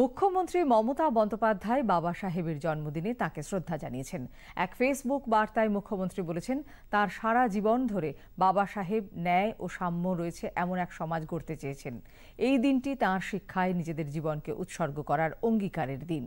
মুখ্যমন্ত্রী মমতা বন্দ্যোপাধ্যায় বাবা সাহেবের জন্মদিনে তাকে শ্রদ্ধা জানিয়েছেন এক ফেসবুক বার্তায় মুখ্যমন্ত্রী বলেছেন তার সারা জীবন ধরে বাবা সাহেব ন্যায় ও সাম্য রয়েছে এমন এক সমাজ গড়তে চেয়েছেন এই দিনটি তাঁর শিক্ষায় নিজেদের জীবনকে উৎসর্গ করার অঙ্গীকারের দিন